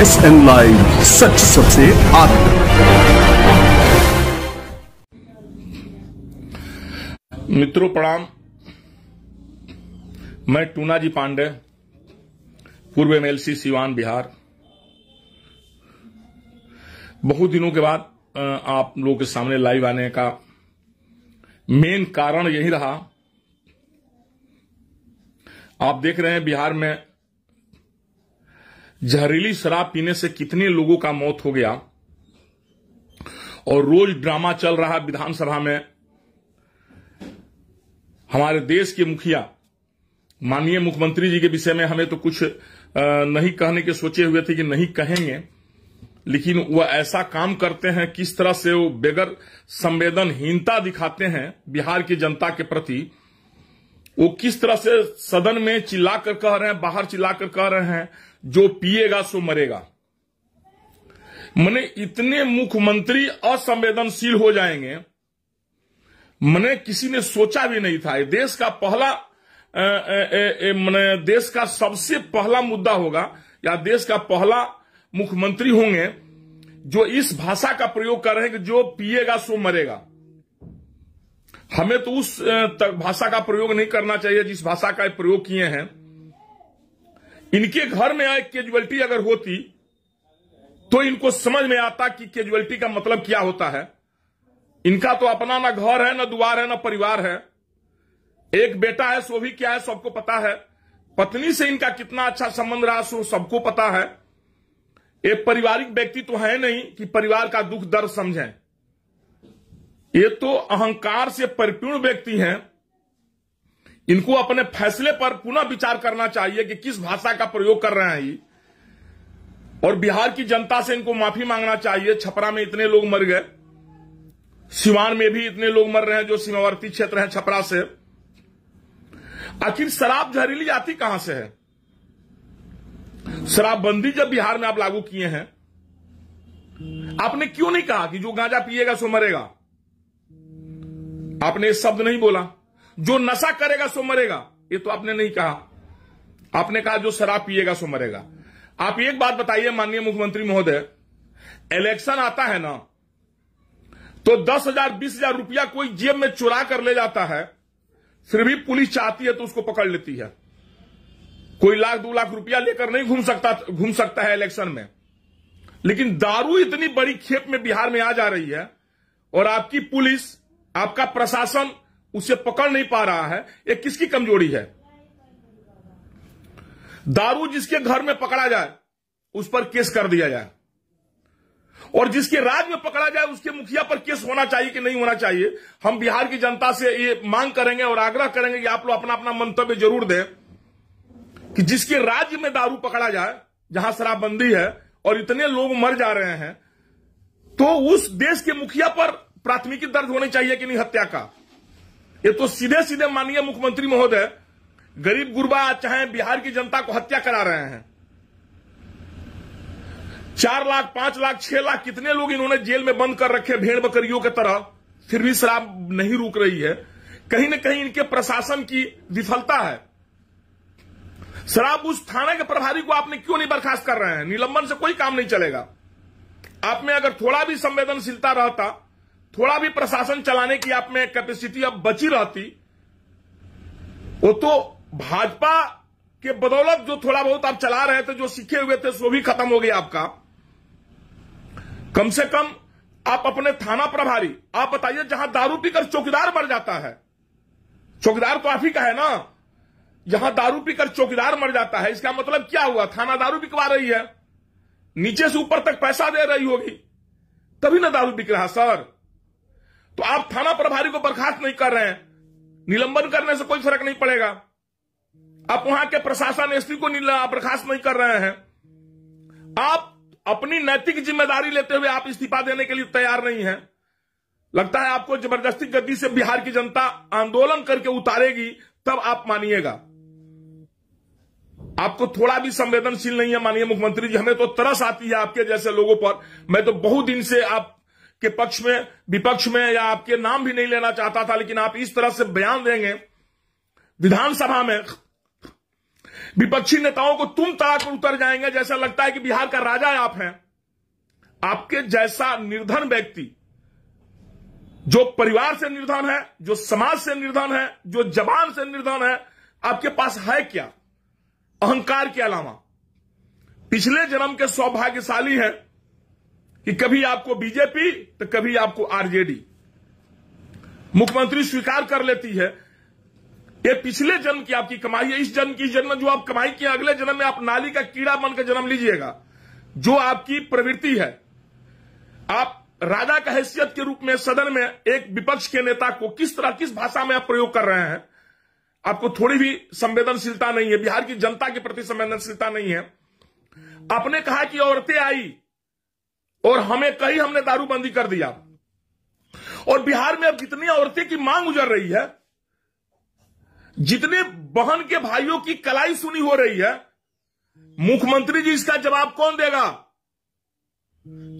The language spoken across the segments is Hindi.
एस एन लाइव सच सबसे आगे मित्रों प्रणाम मैं टूना जी पांडे पूर्व एमएलसी सीवान बिहार बहुत दिनों के बाद आप लोगों के सामने लाइव आने का मेन कारण यही रहा आप देख रहे हैं बिहार में जहरीली शराब पीने से कितने लोगों का मौत हो गया और रोज ड्रामा चल रहा विधानसभा में हमारे देश के मुखिया माननीय मुख्यमंत्री जी के विषय में हमें तो कुछ नहीं कहने के सोचे हुए थे कि नहीं कहेंगे लेकिन वह ऐसा काम करते हैं किस तरह से वो बेगर संवेदनहीनता दिखाते हैं बिहार की जनता के प्रति वो किस तरह से सदन में चिल्लाकर कह रहे हैं बाहर चिल्लाकर कह रहे हैं जो पिएगा सो मरेगा मैंने इतने मुख्यमंत्री असंवेदनशील हो जाएंगे मैंने किसी ने सोचा भी नहीं था देश का पहला मैंने देश का सबसे पहला मुद्दा होगा या देश का पहला मुख्यमंत्री होंगे जो इस भाषा का प्रयोग कर रहे हैं कि जो पिएगा सो मरेगा हमें तो उस भाषा का प्रयोग नहीं करना चाहिए जिस भाषा का प्रयोग किए हैं इनके घर में आए केजुअलिटी अगर होती तो इनको समझ में आता कि केजुअलिटी का मतलब क्या होता है इनका तो अपना ना घर है ना द्वार है ना परिवार है एक बेटा है सो भी क्या है सबको पता है पत्नी से इनका कितना अच्छा संबंध रहा सो सबको पता है एक पारिवारिक व्यक्ति तो है नहीं कि परिवार का दुख दर्द समझें ये तो अहंकार से परिपूर्ण व्यक्ति हैं इनको अपने फैसले पर पुनः विचार करना चाहिए कि किस भाषा का प्रयोग कर रहे हैं ये और बिहार की जनता से इनको माफी मांगना चाहिए छपरा में इतने लोग मर गए सिवान में भी इतने लोग मर रहे हैं जो सीमावर्ती क्षेत्र हैं छपरा से आखिर शराब जहरीली आती कहां से है शराबबंदी जब बिहार में आप लागू किए हैं आपने क्यों नहीं कहा कि जो गांजा पिएगा सो मरेगा आपने शब्द नहीं बोला जो नशा करेगा सो मरेगा ये तो आपने नहीं कहा आपने कहा जो शराब पिएगा सो मरेगा आप एक बात बताइए माननीय मुख्यमंत्री महोदय इलेक्शन आता है ना तो दस हजार बीस हजार रुपया कोई जेब में चुरा कर ले जाता है फिर भी पुलिस चाहती है तो उसको पकड़ लेती है कोई लाख दो लाख रुपया लेकर नहीं घूम सकता घूम सकता है इलेक्शन में लेकिन दारू इतनी बड़ी खेप में बिहार में आ जा रही है और आपकी पुलिस आपका प्रशासन उसे पकड़ नहीं पा रहा है ये किसकी कमजोरी है दारू जिसके घर में पकड़ा जाए उस पर केस कर दिया जाए और जिसके राज्य में पकड़ा जाए उसके मुखिया पर केस होना चाहिए कि नहीं होना चाहिए हम बिहार की जनता से ये मांग करेंगे और आग्रह करेंगे कि आप लोग अपना अपना मंतव्य जरूर दें कि जिसके राज्य में दारू पकड़ा जाए जहां शराबबंदी है और इतने लोग मर जा रहे हैं तो उस देश के मुखिया पर प्राथमिकी दर्ज होनी चाहिए कि नहीं हत्या का ये तो सीधे सीधे माननीय मुख्यमंत्री महोदय गरीब गुरबा चाहे बिहार की जनता को हत्या करा रहे हैं चार लाख पांच लाख छह लाख कितने लोग इन्होंने जेल में बंद कर रखे भेड़ बकरियों की तरह फिर भी शराब नहीं रुक रही है कहीं न कहीं इनके प्रशासन की विफलता है शराब उस थाने के प्रभारी को आपने क्यों नहीं बर्खास्त कर रहे हैं निलंबन से कोई काम नहीं चलेगा आप में अगर थोड़ा भी संवेदनशीलता रहता थोड़ा भी प्रशासन चलाने की आप में कैपेसिटी अब बची रहती वो तो भाजपा के बदौलत जो थोड़ा बहुत आप चला रहे थे जो सीखे हुए थे वो भी खत्म हो गया आपका कम से कम आप अपने थाना प्रभारी आप बताइए जहां दारू पीकर चौकीदार मर जाता है चौकीदार तो आप ही का है ना जहां दारू पीकर चौकीदार मर जाता है इसका मतलब क्या हुआ थाना दारू बिकवा रही है नीचे से ऊपर तक पैसा दे रही होगी तभी ना दारू बिक रहा सर तो आप थाना प्रभारी को बर्खास्त नहीं कर रहे हैं निलंबन करने से कोई फर्क नहीं पड़ेगा आप वहां के प्रशासन एसपी को बर्खास्त नहीं कर रहे हैं आप अपनी नैतिक जिम्मेदारी लेते हुए आप इस्तीफा देने के लिए तैयार नहीं है लगता है आपको जबरदस्ती गति से बिहार की जनता आंदोलन करके उतारेगी तब आप मानिएगा आपको थोड़ा भी संवेदनशील नहीं है माननीय मुख्यमंत्री जी हमें तो तरस आती है आपके जैसे लोगों पर मैं तो बहुत दिन से आप के पक्ष में विपक्ष में या आपके नाम भी नहीं लेना चाहता था लेकिन आप इस तरह से बयान देंगे विधानसभा में विपक्षी नेताओं को तुम तलाक उतर जाएंगे जैसा लगता है कि बिहार का राजा है आप हैं आपके जैसा निर्धन व्यक्ति जो परिवार से निर्धन है जो समाज से निर्धन है जो जवान से निर्धन है आपके पास है क्या अहंकार के अलावा पिछले जन्म के सौभाग्यशाली है कि कभी आपको बीजेपी तो कभी आपको आरजेडी मुख्यमंत्री स्वीकार कर लेती है ये पिछले जन्म की आपकी कमाई है इस जन्म की जन्म जो आप कमाई किए अगले जन्म में आप नाली का कीड़ा बनकर जन्म लीजिएगा जो आपकी प्रवृत्ति है आप राजा का हैसियत के रूप में सदन में एक विपक्ष के नेता को किस तरह किस भाषा में आप प्रयोग कर रहे हैं आपको थोड़ी भी संवेदनशीलता नहीं है बिहार की जनता के प्रति संवेदनशीलता नहीं है आपने कहा कि औरतें आई और हमें कहीं हमने दारूबंदी कर दिया और बिहार में अब जितनी औरतें की मांग उजर रही है जितने बहन के भाइयों की कलाई सुनी हो रही है मुख्यमंत्री जी इसका जवाब कौन देगा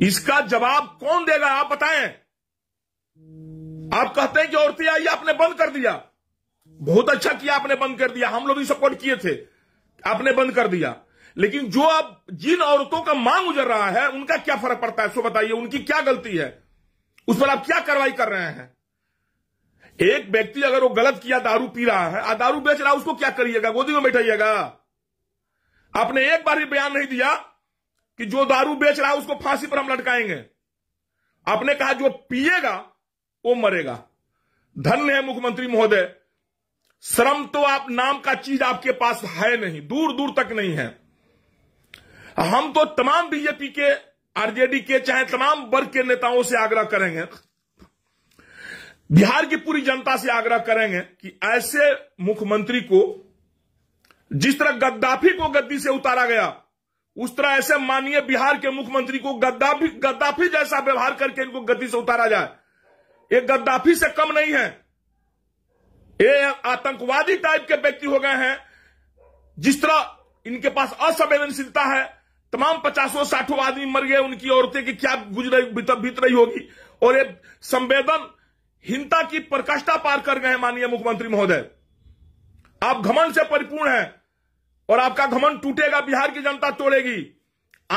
इसका जवाब कौन देगा आप बताएं आप कहते हैं कि औरतें आई आपने बंद कर दिया बहुत अच्छा किया आपने बंद कर दिया हम लोग भी सपोर्ट किए थे आपने बंद कर दिया लेकिन जो अब जिन औरतों का मांग उजर रहा है उनका क्या फर्क पड़ता है सो बताइए उनकी क्या गलती है उस पर आप क्या कार्रवाई कर रहे हैं एक व्यक्ति अगर वो गलत किया दारू पी रहा है आ दारू बेच रहा है उसको क्या करिएगा गोदी में बैठाइएगा आपने एक बार भी बयान नहीं दिया कि जो दारू बेच रहा है उसको फांसी पर हम लटकाएंगे आपने कहा जो पिएगा वो मरेगा धन्य है मुख्यमंत्री महोदय श्रम तो आप नाम का चीज आपके पास है नहीं दूर दूर तक नहीं है हम तो तमाम बीजेपी के आरजेडी के चाहे तमाम वर्ग के नेताओं से आग्रह करेंगे बिहार की पूरी जनता से आग्रह करेंगे कि ऐसे मुख्यमंत्री को जिस तरह गद्दाफी को गद्दी से उतारा गया उस तरह ऐसे माननीय बिहार के मुख्यमंत्री को गद्दाफी गद्दाफी जैसा व्यवहार करके इनको गद्दी से उतारा जाए ये गद्दाफी से कम नहीं है ये आतंकवादी टाइप के व्यक्ति हो गए हैं जिस तरह इनके पास असंवेदनशीलता है तमाम पचासों साठों आदमी मर गए उनकी औरतें की क्या गुज रही बीत रही होगी और ये संवेदन हिंता की प्रकाष्ठा पार कर गए माननीय मुख्यमंत्री महोदय आप घमंड से परिपूर्ण हैं और आपका घमंड टूटेगा बिहार की जनता तोड़ेगी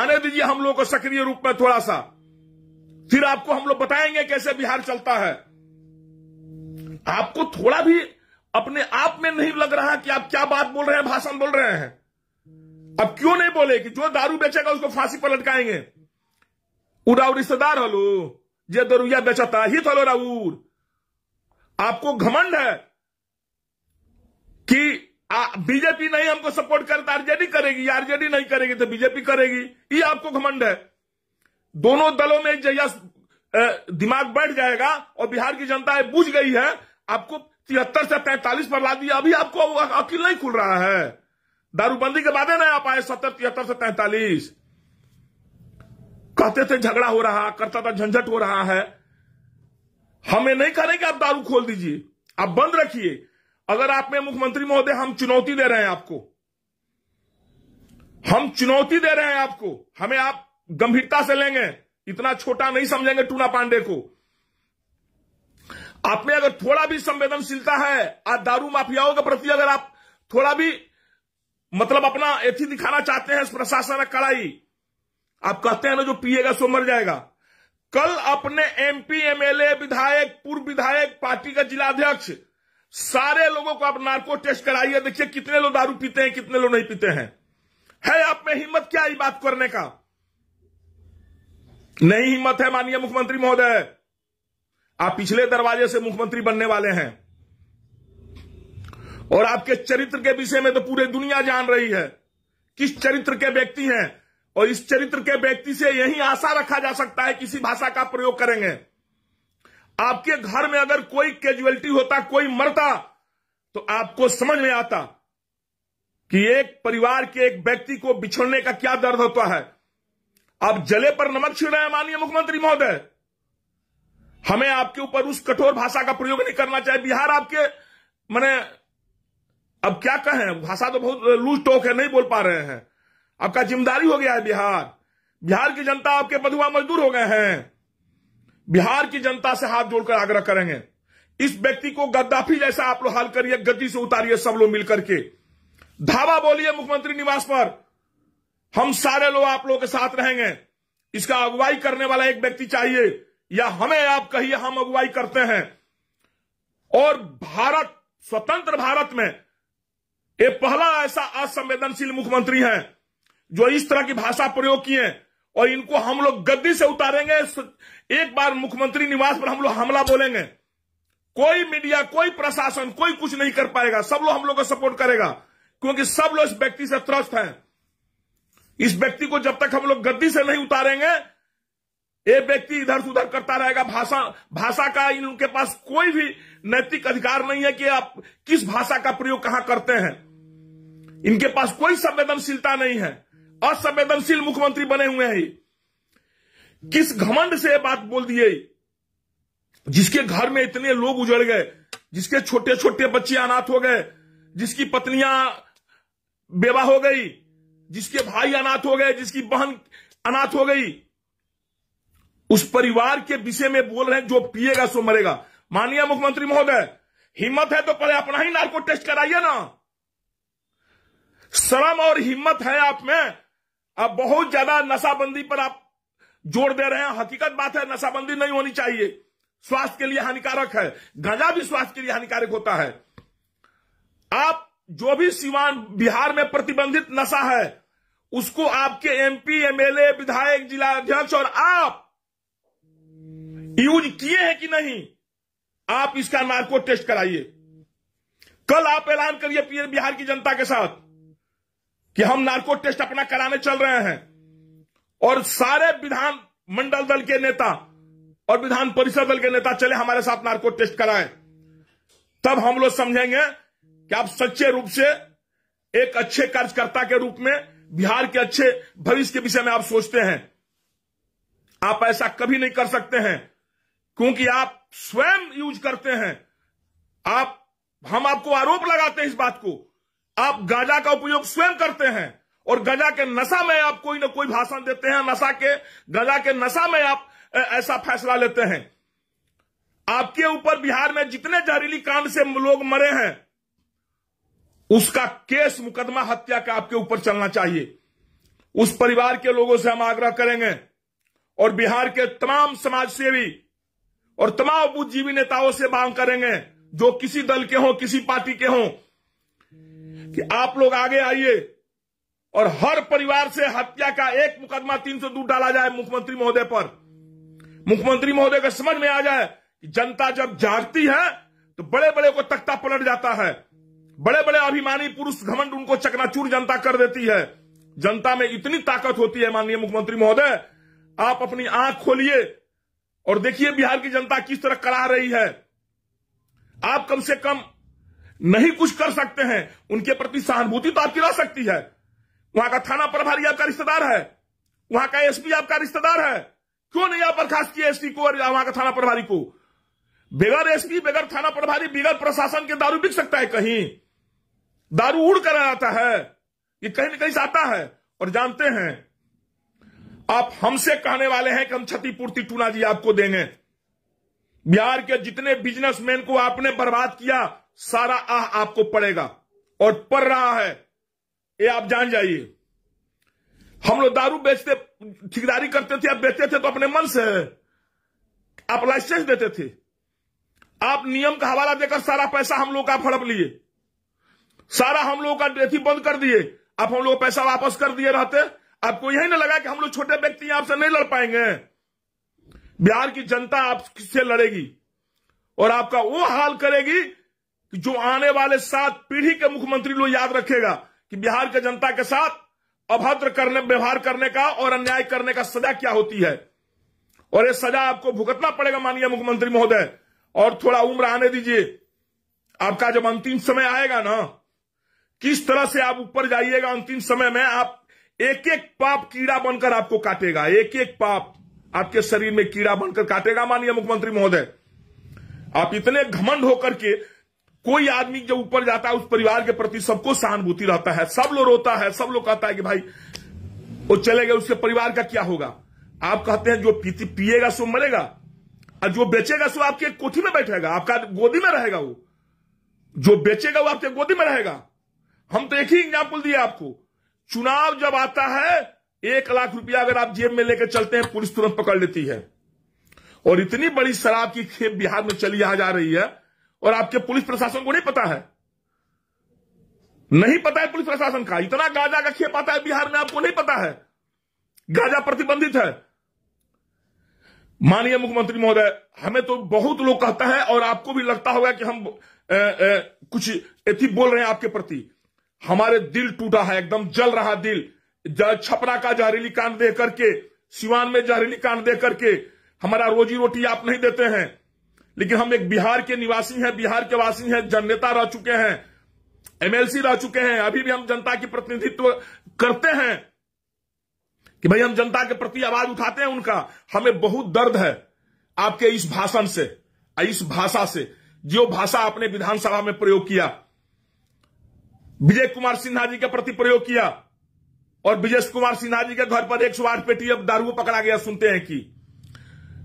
आने दीजिए हम लोग को सक्रिय रूप में थोड़ा सा फिर आपको हम लोग बताएंगे कैसे बिहार चलता है आपको थोड़ा भी अपने आप में नहीं लग रहा कि आप क्या बात बोल रहे हैं भाषण बोल रहे हैं अब क्यों नहीं बोले कि जो दारू बेचेगा उसको फांसी पर लटकाएंगे उड़ाऊ रिश्तेदार हलो जे दरुया बेचता हित हलो राउर आपको घमंड है कि बीजेपी नहीं हमको सपोर्ट करता आरजेडी करेगी आरजेडी नहीं करेगी तो बीजेपी करेगी ये आपको घमंड है दोनों दलों में जैसा दिमाग बैठ जाएगा और बिहार की जनता बुझ गई है आपको तिहत्तर से पैंतालीस पर ला दिया अभी आपको अकील नहीं खुल रहा है दारूबंदी के बाद नहीं आ पाए सत्तर तिहत्तर से तैंतालीस कहते थे झगड़ा हो रहा करता था झंझट हो रहा है हमें नहीं कह रहे कि आप दारू खोल दीजिए आप बंद रखिए अगर आप में मुख्यमंत्री महोदय हम चुनौती दे रहे हैं आपको हम चुनौती दे रहे हैं आपको हमें आप गंभीरता से लेंगे इतना छोटा नहीं समझेंगे टूना पांडे को आप में अगर थोड़ा भी संवेदनशीलता है आज दारू माफियाओं के प्रति अगर आप थोड़ा भी मतलब अपना एथी दिखाना चाहते हैं प्रशासन कड़ाई आप कहते हैं ना जो पिएगा सो मर जाएगा कल अपने एमपी एमएलए विधायक पूर्व विधायक पार्टी का जिलाध्यक्ष सारे लोगों को आप नार्को टेस्ट कराइए देखिए कितने लोग दारू पीते हैं कितने लोग नहीं पीते हैं है आप में हिम्मत क्या ही बात करने का नहीं हिम्मत है माननीय मुख्यमंत्री महोदय आप पिछले दरवाजे से मुख्यमंत्री बनने वाले हैं और आपके चरित्र के विषय में तो पूरी दुनिया जान रही है किस चरित्र के व्यक्ति हैं और इस चरित्र के व्यक्ति से यही आशा रखा जा सकता है किसी भाषा का प्रयोग करेंगे आपके घर में अगर कोई कैजुअलिटी होता कोई मरता तो आपको समझ में आता कि एक परिवार के एक व्यक्ति को बिछड़ने का क्या दर्द होता है आप जले पर नमक छिड़ रहे हैं माननीय मुख्यमंत्री महोदय हमें आपके ऊपर उस कठोर भाषा का प्रयोग नहीं करना चाहिए बिहार आपके मैंने अब क्या कहें भाषा तो बहुत लूज टोक है नहीं बोल पा रहे हैं आपका जिम्मेदारी हो गया है बिहार बिहार की जनता आपके बधुआ मजदूर हो गए हैं बिहार की जनता से हाथ जोड़कर आग्रह करेंगे इस व्यक्ति को गद्दाफी जैसा आप लोग हल करिए गति से उतारिए सब लोग मिलकर के धावा बोलिए मुख्यमंत्री निवास पर हम सारे लोग आप लोगों के साथ रहेंगे इसका अगुवाई करने वाला एक व्यक्ति चाहिए या हमें आप कहिए हम अगुवाई करते हैं और भारत स्वतंत्र भारत में ये पहला ऐसा असंवेदनशील मुख्यमंत्री हैं जो इस तरह की भाषा प्रयोग किए और इनको हम लोग गद्दी से उतारेंगे एक बार मुख्यमंत्री निवास पर हम लोग हमला बोलेंगे कोई मीडिया कोई प्रशासन कोई कुछ नहीं कर पाएगा सब लोग हम लोग को सपोर्ट करेगा क्योंकि सब लोग इस व्यक्ति से त्रस्त हैं इस व्यक्ति को जब तक हम लोग गद्दी से नहीं उतारेंगे ये व्यक्ति इधर सुधर उधर करता रहेगा भाषा भाषा का इनके पास कोई भी नैतिक अधिकार नहीं है कि आप किस भाषा का प्रयोग कहां करते हैं इनके पास कोई संवेदनशीलता नहीं है असंवेदनशील मुख्यमंत्री बने हुए हैं किस घमंड से बात बोल दिए जिसके घर में इतने लोग उजड़ गए जिसके छोटे छोटे बच्चे अनाथ हो गए जिसकी पत्नियां बेवा हो गई जिसके भाई अनाथ हो गए जिसकी बहन अनाथ हो गई उस परिवार के विषय में बोल रहे हैं जो पिएगा सो मरेगा माननीय मुख्यमंत्री महोदय हिम्मत है तो पहले अपना ही नार्को टेस्ट कराइए ना शर्म और हिम्मत है आप में आप बहुत ज्यादा नशाबंदी पर आप जोर दे रहे हैं हकीकत बात है नशाबंदी नहीं होनी चाहिए स्वास्थ्य के लिए हानिकारक है गजा भी स्वास्थ्य के लिए हानिकारक होता है आप जो भी सीवान बिहार में प्रतिबंधित नशा है उसको आपके एमपी एमएलए विधायक जिला अध्यक्ष और आप यूज किए हैं कि नहीं आप इसका नार्को टेस्ट कराइए कल आप ऐलान करिए बिहार की जनता के साथ कि हम नार्को टेस्ट अपना कराने चल रहे हैं और सारे विधान मंडल दल के नेता और विधान परिषद दल के नेता चले हमारे साथ नार्को टेस्ट कराए तब हम लोग समझेंगे कि आप सच्चे रूप से एक अच्छे कार्यकर्ता के रूप में बिहार के अच्छे भविष्य के विषय में आप सोचते हैं आप ऐसा कभी नहीं कर सकते हैं क्योंकि आप स्वयं यूज करते हैं आप हम आपको आरोप लगाते हैं इस बात को आप गाजा का उपयोग स्वयं करते हैं और गजा के नशा में आप कोई ना कोई भाषण देते हैं नशा के गजा के नशा में आप ऐसा फैसला लेते हैं आपके ऊपर बिहार में जितने जहरीली कांड से लोग मरे हैं उसका केस मुकदमा हत्या का आपके ऊपर चलना चाहिए उस परिवार के लोगों से हम आग्रह करेंगे और बिहार के तमाम समाज सेवी और तमाम बुद्धिजीवी नेताओं से मांग करेंगे जो किसी दल के हों किसी पार्टी के हों कि आप लोग आगे आइए और हर परिवार से हत्या का एक मुकदमा तीन सौ दूर डाला जाए मुख्यमंत्री महोदय पर मुख्यमंत्री महोदय का समझ में आ जाए कि जनता जब जागती है तो बड़े बड़े को तख्ता पलट जाता है बड़े बड़े अभिमानी पुरुष घमंड उनको चकनाचूर जनता कर देती है जनता में इतनी ताकत होती है माननीय मुख्यमंत्री महोदय आप अपनी आंख खोलिए और देखिए बिहार की जनता किस तरह करा रही है आप कम से कम नहीं कुछ कर सकते हैं उनके प्रति सहानुभूति तो आपकी रह सकती है वहां का थाना प्रभारी आपका रिश्तेदार है वहां का एसपी आपका रिश्तेदार है क्यों नहीं आप बर्खास्त किए एसपी को और वहां का थाना प्रभारी को बेगर एसपी बेगर थाना प्रभारी बेगर प्रशासन के दारू बिक सकता है कहीं दारू उड़ कर आता है ये कहीं ना कहीं से आता है और जानते हैं आप हमसे कहने वाले हैं कि हम क्षतिपूर्ति टूना जी आपको देंगे बिहार के जितने बिजनेसमैन को आपने बर्बाद किया सारा आह आपको पड़ेगा और पड़ रहा है ये आप जान जाइए हम लोग दारू बेचते ठिकदारी करते थे आप बेचते थे तो अपने मन से आप लाइसेंस देते थे आप नियम का हवाला देकर सारा पैसा हम लोग का फड़प लिए सारा हम लोगों का डेथी बंद कर दिए आप हम लोग पैसा वापस कर दिए रहते आपको यही ना लगा कि हम लोग छोटे व्यक्ति आपसे नहीं लड़ पाएंगे बिहार की जनता आपसे लड़ेगी और आपका वो हाल करेगी कि जो आने वाले सात पीढ़ी के मुख्यमंत्री लोग याद रखेगा कि बिहार के जनता के साथ अभद्र करने व्यवहार करने का और अन्याय करने का सजा क्या होती है और ये सजा आपको भुगतना पड़ेगा माननीय मुख्यमंत्री महोदय और थोड़ा उम्र आने दीजिए आपका जब अंतिम समय आएगा ना किस तरह से आप ऊपर जाइएगा अंतिम समय में आप एक एक पाप कीड़ा बनकर आपको काटेगा एक एक पाप आपके शरीर में कीड़ा बनकर काटेगा माननीय मुख्यमंत्री महोदय आप इतने घमंड होकर के कोई आदमी जब ऊपर जाता है उस परिवार के प्रति सबको सहानुभूति रहता है सब लोग रोता है सब लोग कहता है कि भाई वो चले गए उसके परिवार का क्या होगा आप कहते हैं जो पिएगा सो मरेगा और जो बेचेगा सो आपके कोठी में बैठेगा आपका गोदी में रहेगा वो जो बेचेगा वो आपके गोदी में रहेगा हम तो एक ही एग्जाम्पल दिए आपको चुनाव जब आता है एक लाख रुपया अगर आप जेब में लेकर चलते हैं पुलिस तुरंत पकड़ लेती है और इतनी बड़ी शराब की खेप बिहार में चली आ जा रही है और आपके पुलिस प्रशासन को नहीं पता है नहीं पता है पुलिस प्रशासन का इतना गाजा का खेप आता है बिहार में आपको नहीं पता है गाजा प्रतिबंधित है माननीय मुख्यमंत्री महोदय हमें तो बहुत लोग कहता है और आपको भी लगता होगा कि हम ए, ए, कुछ एथी बोल रहे हैं आपके प्रति हमारे दिल टूटा है एकदम जल रहा दिल छपरा का जहरीली कांड देकर के सिवान में जहरीली कांड दे करके हमारा रोजी रोटी आप नहीं देते हैं लेकिन हम एक बिहार के निवासी हैं बिहार के वासी हैं जननेता रह चुके हैं एमएलसी रह चुके हैं अभी भी हम जनता की प्रतिनिधित्व करते हैं कि भाई हम जनता के प्रति आवाज उठाते हैं उनका हमें बहुत दर्द है आपके इस भाषण से इस भाषा से जो भाषा आपने विधानसभा में प्रयोग किया विजय कुमार सिन्हा जी के प्रति प्रयोग किया और विजय कुमार सिन्हा जी के घर पर एक सौ आठ पेटी अब दारू पकड़ा गया सुनते हैं कि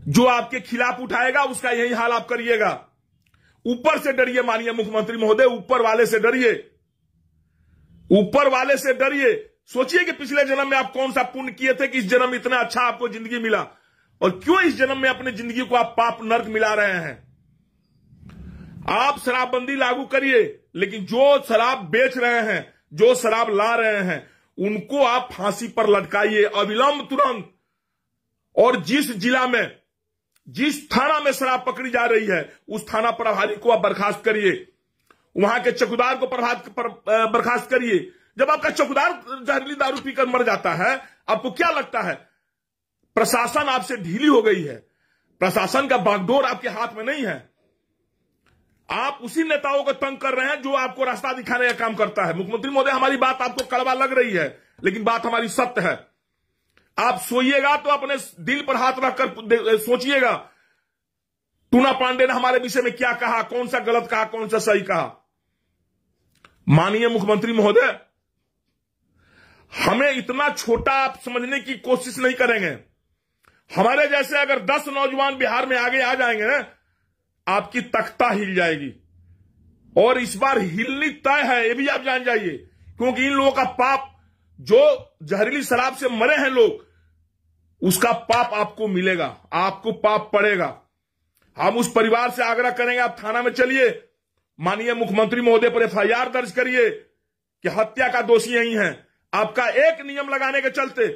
जो आपके खिलाफ उठाएगा उसका यही हाल आप करिएगा ऊपर से डरिए मानिए मुख्यमंत्री महोदय ऊपर वाले से डरिए ऊपर वाले से डरिए सोचिए कि पिछले जन्म में आप कौन सा पुण्य किए थे कि इस जन्म इतना अच्छा आपको जिंदगी मिला और क्यों इस जन्म में अपनी जिंदगी को आप पाप नर्क मिला रहे हैं आप शराबबंदी लागू करिए लेकिन जो शराब बेच रहे हैं जो शराब ला रहे हैं उनको आप फांसी पर लटकाइए अविलंब तुरंत और जिस जिला में जिस थाना में शराब पकड़ी जा रही है उस थाना प्रभारी को आप बर्खास्त करिए वहां के चौकीदार को पर, बर्खास्त करिए जब आपका चौकीदार जहरीली दारू पीकर मर जाता है आपको क्या लगता है प्रशासन आपसे ढीली हो गई है प्रशासन का बागडोर आपके हाथ में नहीं है आप उसी नेताओं को तंग कर रहे हैं जो आपको रास्ता दिखाने का काम करता है मुख्यमंत्री महोदय हमारी बात आपको कड़वा लग रही है लेकिन बात हमारी सत्य है आप सोइएगा तो अपने दिल पर हाथ रखकर सोचिएगा टूना पांडे ने हमारे विषय में क्या कहा कौन सा गलत कहा कौन सा सही कहा माननीय मुख्यमंत्री महोदय हमें इतना छोटा आप समझने की कोशिश नहीं करेंगे हमारे जैसे अगर दस नौजवान बिहार में आगे आ जाएंगे ना आपकी तख्ता हिल जाएगी और इस बार हिलनी तय है ये भी आप जान जाइए क्योंकि इन लोगों का पाप जो जहरीली शराब से मरे हैं लोग उसका पाप आपको मिलेगा आपको पाप पड़ेगा हम उस परिवार से आग्रह करेंगे आप थाना में चलिए माननीय मुख्यमंत्री महोदय पर एफ दर्ज करिए कि हत्या का दोषी यही है आपका एक नियम लगाने के चलते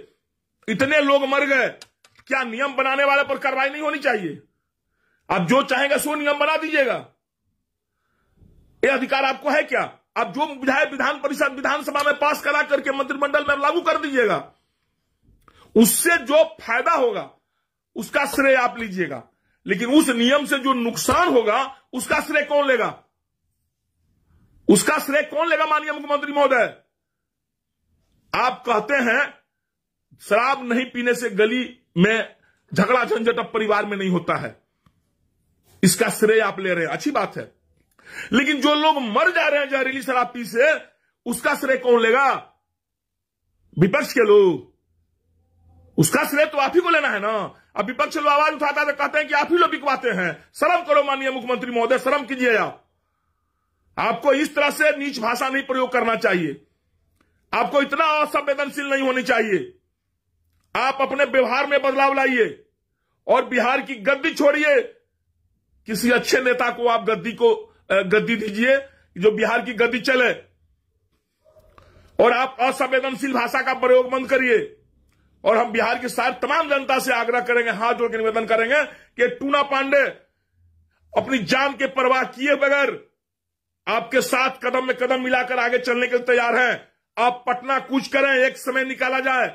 इतने लोग मर गए क्या नियम बनाने वाले पर कार्रवाई नहीं होनी चाहिए आप जो चाहेंगे सो नियम बना दीजिएगा यह अधिकार आपको है क्या अब जो विधायक विधान परिषद विधानसभा में पास करा करके मंत्रिमंडल में लागू कर दीजिएगा उससे जो फायदा होगा उसका श्रेय आप लीजिएगा लेकिन उस नियम से जो नुकसान होगा उसका श्रेय कौन लेगा उसका श्रेय कौन लेगा माननीय मुख्यमंत्री महोदय आप कहते हैं शराब नहीं पीने से गली में झगड़ा झंझट अब परिवार में नहीं होता है इसका श्रेय आप ले रहे हैं अच्छी बात है लेकिन जो लोग मर जा रहे हैं जहरीली शराब पी से उसका श्रेय कौन लेगा विपक्ष के लोग उसका श्रेय तो आप ही को लेना है ना अब विपक्ष लोग आवाज उठाता है तो कहते हैं कि आप ही लोग बिकवाते हैं शर्म करो माननीय मुख्यमंत्री महोदय शर्म कीजिए आप आपको इस तरह से नीच भाषा नहीं प्रयोग करना चाहिए आपको इतना असंवेदनशील नहीं होनी चाहिए आप अपने व्यवहार में बदलाव लाइए और बिहार की गद्दी छोड़िए किसी अच्छे नेता को आप गद्दी को गद्दी दीजिए जो बिहार की गद्दी चले और आप असंवेदनशील भाषा का प्रयोग बंद करिए और हम बिहार की सारी तमाम जनता से आग्रह करेंगे हाथ जोड़ के निवेदन करेंगे कि टूना पांडे अपनी जान के परवाह किए बगैर आपके साथ कदम में कदम मिलाकर आगे चलने के लिए तैयार हैं आप पटना कूच करें एक समय निकाला जाए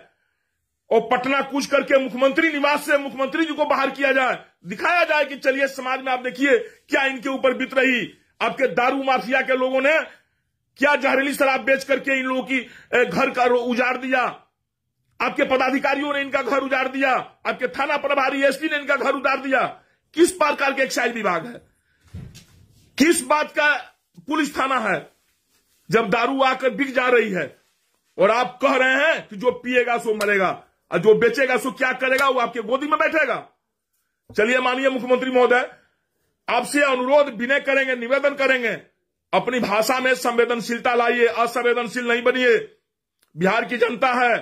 और पटना कूच करके मुख्यमंत्री निवास से मुख्यमंत्री जी को बाहर किया जाए दिखाया जाए कि चलिए समाज में आप देखिए क्या इनके ऊपर बीत रही आपके दारू माफिया के लोगों ने क्या जहरीली शराब बेच करके इन लोगों की घर का उजाड़ दिया आपके पदाधिकारियों ने इनका घर उजाड़ दिया आपके थाना प्रभारी एसपी ने इनका घर उजाड़ दिया किस प्रकार के एक्साइज विभाग है किस बात का पुलिस थाना है जब दारू आकर बिक जा रही है और आप कह रहे हैं कि जो पिएगा सो मरेगा और जो बेचेगा सो क्या करेगा वो आपके गोदी में बैठेगा चलिए मानिए मुख्यमंत्री महोदय आपसे अनुरोध विनय करेंगे निवेदन करेंगे अपनी भाषा में संवेदनशीलता लाइए असंवेदनशील नहीं बनिए बिहार की जनता है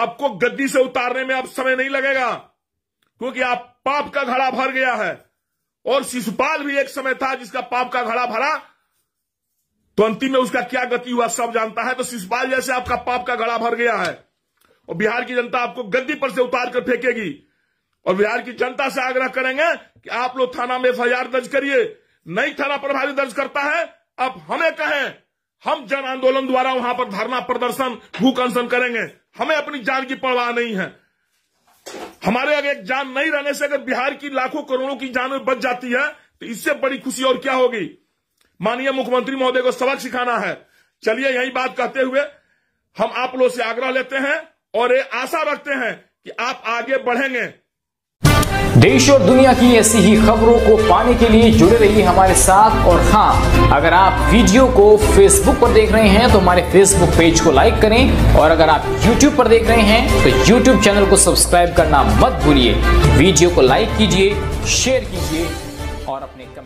आपको गद्दी से उतारने में अब समय नहीं लगेगा क्योंकि आप पाप का घड़ा भर गया है और शिशुपाल भी एक समय था जिसका पाप का घड़ा भरा तो अंतिम में उसका क्या गति हुआ सब जानता है तो शिशुपाल जैसे आपका पाप का घड़ा भर गया है और बिहार की जनता आपको गद्दी पर से उतार कर फेंकेगी और बिहार की जनता से आग्रह करेंगे कि आप लोग थाना में एफ दर्ज करिए नहीं थाना प्रभारी दर्ज करता है अब हमें कहें हम जन आंदोलन द्वारा वहां पर धरना प्रदर्शन भूख अनशन करेंगे हमें अपनी जान की परवाह नहीं है हमारे अगर एक जान नहीं रहने से अगर बिहार की लाखों करोड़ों की जान बच जाती है तो इससे बड़ी खुशी और क्या होगी माननीय मुख्यमंत्री महोदय को सबक सिखाना है चलिए यही बात कहते हुए हम आप लोग से आग्रह लेते हैं और ये आशा रखते हैं कि आप आगे बढ़ेंगे देश और दुनिया की ऐसी ही खबरों को पाने के लिए जुड़े रहिए हमारे साथ और हाँ अगर आप वीडियो को फेसबुक पर देख रहे हैं तो हमारे फेसबुक पेज को लाइक करें और अगर आप यूट्यूब पर देख रहे हैं तो यूट्यूब चैनल को सब्सक्राइब करना मत भूलिए वीडियो को लाइक कीजिए शेयर कीजिए और अपने